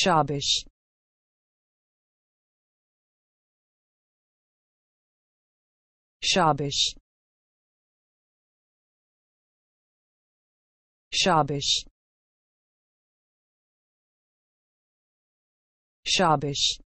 شابش شابش شابش شابش